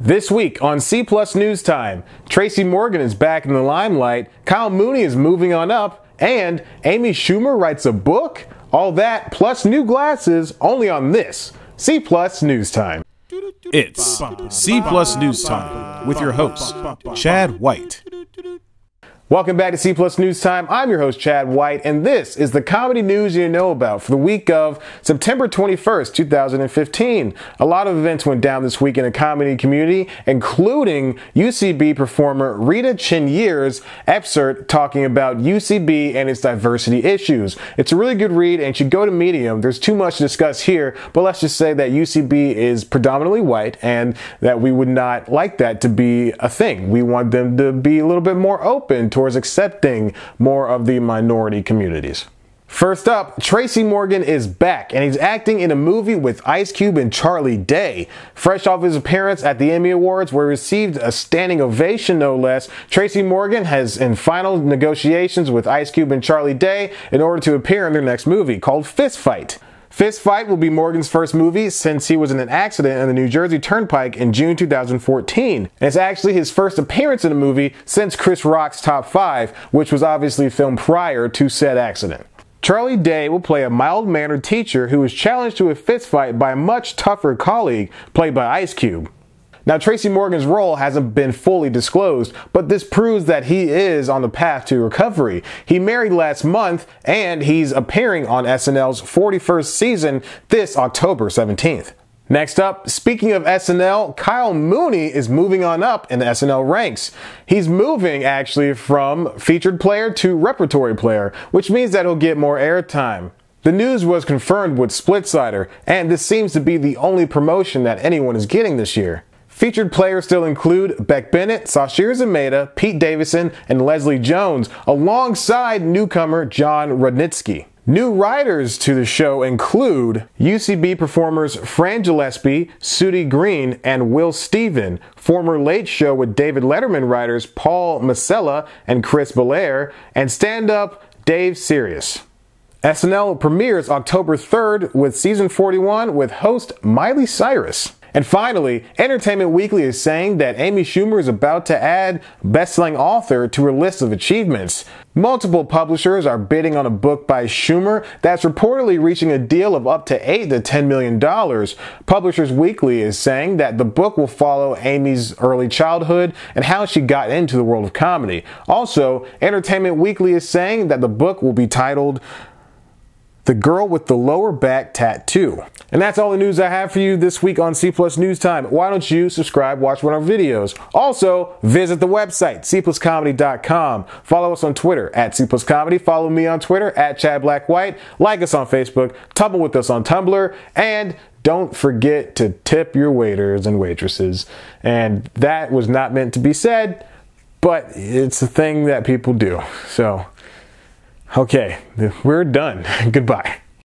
This week on C Plus News Time, Tracy Morgan is back in the limelight, Kyle Mooney is moving on up, and Amy Schumer writes a book. All that plus new glasses only on this C Plus News Time. It's C Plus News Time with your host, Chad White. Welcome back to C Plus News Time. I'm your host, Chad White, and this is the comedy news you know about for the week of September 21st, 2015. A lot of events went down this week in the comedy community, including UCB performer Rita Chenier's excerpt talking about UCB and its diversity issues. It's a really good read and should go to Medium. There's too much to discuss here, but let's just say that UCB is predominantly white and that we would not like that to be a thing. We want them to be a little bit more open towards accepting more of the minority communities. First up, Tracy Morgan is back and he's acting in a movie with Ice Cube and Charlie Day. Fresh off his appearance at the Emmy Awards, where he received a standing ovation no less, Tracy Morgan has in final negotiations with Ice Cube and Charlie Day in order to appear in their next movie called Fist Fight. Fist Fight will be Morgan's first movie since he was in an accident on the New Jersey Turnpike in June 2014. And it's actually his first appearance in a movie since Chris Rock's Top 5, which was obviously filmed prior to said accident. Charlie Day will play a mild mannered teacher who is challenged to a fistfight by a much tougher colleague, played by Ice Cube. Now, Tracy Morgan's role hasn't been fully disclosed, but this proves that he is on the path to recovery. He married last month and he's appearing on SNL's 41st season this October 17th. Next up, speaking of SNL, Kyle Mooney is moving on up in the SNL ranks. He's moving actually from featured player to repertory player, which means that he'll get more airtime. The news was confirmed with Splitsider, and this seems to be the only promotion that anyone is getting this year. Featured players still include Beck Bennett, Sashir Zameda, Pete Davison, and Leslie Jones, alongside newcomer John Rodnitsky. New writers to the show include UCB performers Fran Gillespie, Sudie Green, and Will Steven, former Late Show with David Letterman writers Paul Masella and Chris Belair, and stand-up Dave Sirius. SNL premieres October 3rd with season 41 with host Miley Cyrus. And finally, Entertainment Weekly is saying that Amy Schumer is about to add best-selling author to her list of achievements. Multiple publishers are bidding on a book by Schumer that's reportedly reaching a deal of up to 8 to 10 million dollars. Publishers Weekly is saying that the book will follow Amy's early childhood and how she got into the world of comedy. Also, Entertainment Weekly is saying that the book will be titled the girl with the lower back tattoo. And that's all the news I have for you this week on C Plus News Time. Why don't you subscribe, watch one of our videos? Also, visit the website, cpluscomedy.com. Follow us on Twitter at cpluscomedy. Follow me on Twitter at Chad Black White. Like us on Facebook, tumble with us on Tumblr, and don't forget to tip your waiters and waitresses. And that was not meant to be said, but it's a thing that people do. So, Okay, we're done. Goodbye.